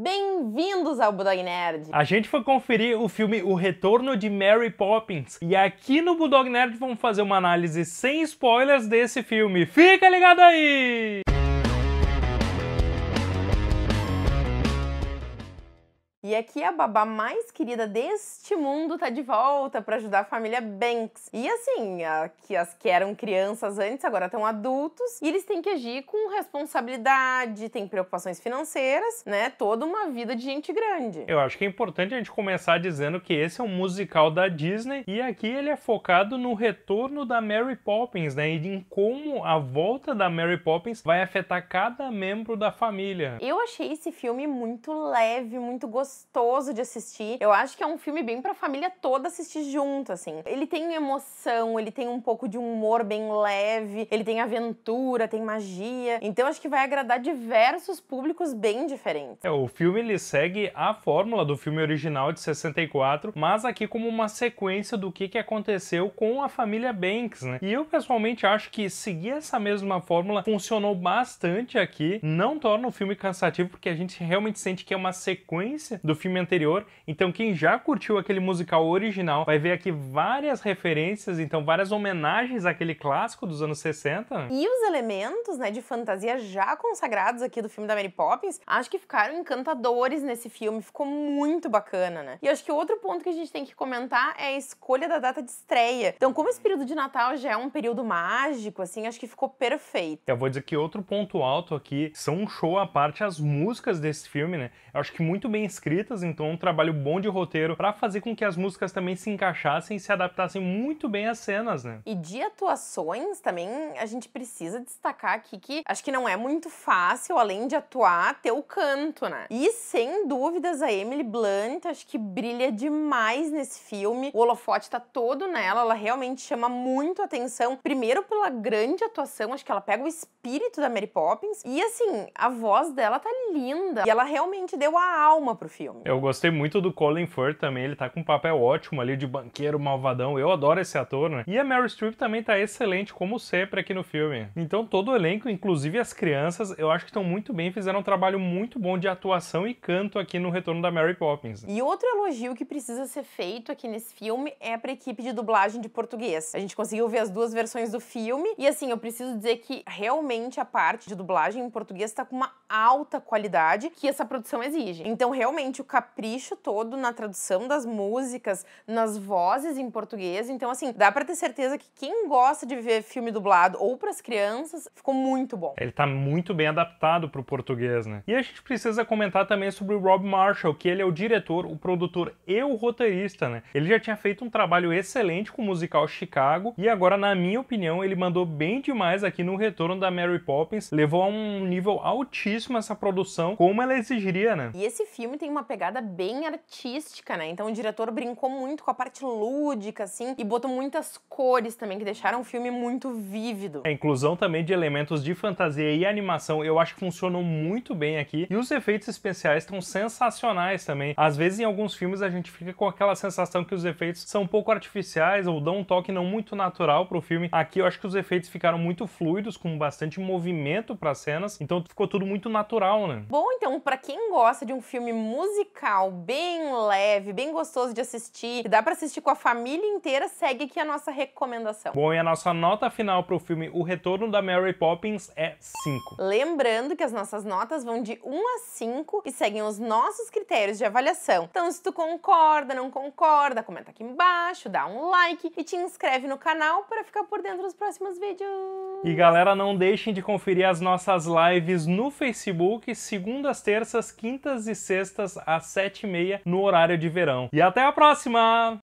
Bem-vindos ao Budog Nerd! A gente foi conferir o filme O Retorno de Mary Poppins e aqui no Budog Nerd vamos fazer uma análise sem spoilers desse filme. Fica ligado aí! E aqui a babá mais querida deste mundo tá de volta para ajudar a família Banks. E assim, a, que as que eram crianças antes agora estão adultos e eles têm que agir com responsabilidade, têm preocupações financeiras, né? Toda uma vida de gente grande. Eu acho que é importante a gente começar dizendo que esse é um musical da Disney e aqui ele é focado no retorno da Mary Poppins, né? E em como a volta da Mary Poppins vai afetar cada membro da família. Eu achei esse filme muito leve, muito gostoso gostoso de assistir. Eu acho que é um filme bem pra família toda assistir junto, assim. Ele tem emoção, ele tem um pouco de humor bem leve, ele tem aventura, tem magia. Então acho que vai agradar diversos públicos bem diferentes. É, o filme ele segue a fórmula do filme original de 64, mas aqui como uma sequência do que, que aconteceu com a família Banks, né? E eu pessoalmente acho que seguir essa mesma fórmula funcionou bastante aqui, não torna o filme cansativo porque a gente realmente sente que é uma sequência do filme anterior. Então quem já curtiu aquele musical original vai ver aqui várias referências, então várias homenagens àquele clássico dos anos 60. E os elementos, né, de fantasia já consagrados aqui do filme da Mary Poppins, acho que ficaram encantadores nesse filme, ficou muito bacana, né? E acho que outro ponto que a gente tem que comentar é a escolha da data de estreia. Então, como esse período de Natal já é um período mágico, assim, acho que ficou perfeito. Eu vou dizer que outro ponto alto aqui são um show à parte as músicas desse filme, né? Eu acho que muito bem escrito escritas, então um trabalho bom de roteiro para fazer com que as músicas também se encaixassem e se adaptassem muito bem às cenas, né? E de atuações também a gente precisa destacar aqui que acho que não é muito fácil, além de atuar, ter o canto, né? E sem dúvidas a Emily Blunt acho que brilha demais nesse filme. O holofote tá todo nela, ela realmente chama muito atenção, primeiro pela grande atuação, acho que ela pega o espírito da Mary Poppins e assim, a voz dela tá linda e ela realmente deu a alma pro filme filme. Eu gostei muito do Colin Firth também, ele tá com um papel ótimo ali de banqueiro malvadão. Eu adoro esse ator, né? E a Meryl Streep também tá excelente, como sempre, aqui no filme. Então todo o elenco, inclusive as crianças, eu acho que estão muito bem, fizeram um trabalho muito bom de atuação e canto aqui no retorno da Mary Poppins. E outro elogio que precisa ser feito aqui nesse filme é pra equipe de dublagem de português. A gente conseguiu ver as duas versões do filme e assim, eu preciso dizer que realmente a parte de dublagem em português tá com uma alta qualidade que essa produção exige. Então, realmente, realmente o capricho todo na tradução das músicas, nas vozes em português. Então, assim, dá para ter certeza que quem gosta de ver filme dublado ou para as crianças, ficou muito bom. Ele tá muito bem adaptado para o português, né? E a gente precisa comentar também sobre o Rob Marshall, que ele é o diretor, o produtor e o roteirista, né? Ele já tinha feito um trabalho excelente com o musical Chicago e agora, na minha opinião, ele mandou bem demais aqui no retorno da Mary Poppins, levou a um nível altíssimo essa produção, como ela exigiria, né? E esse filme tem uma uma pegada bem artística, né? Então o diretor brincou muito com a parte lúdica, assim, e botou muitas cores também, que deixaram o filme muito vívido. A inclusão também de elementos de fantasia e animação eu acho que funcionou muito bem aqui. E os efeitos especiais estão sensacionais também. Às vezes, em alguns filmes, a gente fica com aquela sensação que os efeitos são um pouco artificiais ou dão um toque não muito natural pro filme. Aqui eu acho que os efeitos ficaram muito fluidos, com bastante movimento para cenas, então ficou tudo muito natural, né? Bom, então, para quem gosta de um filme musical, musical bem leve, bem gostoso de assistir, que dá para assistir com a família inteira, segue aqui a nossa recomendação. Bom, e a nossa nota final pro filme O Retorno da Mary Poppins é 5. Lembrando que as nossas notas vão de 1 a 5 e seguem os nossos critérios de avaliação. Então, se tu concorda, não concorda, comenta aqui embaixo, dá um like e te inscreve no canal para ficar por dentro dos próximos vídeos. E galera, não deixem de conferir as nossas lives no Facebook, segundas, terças, quintas e sextas às 7h30 no horário de verão. E até a próxima!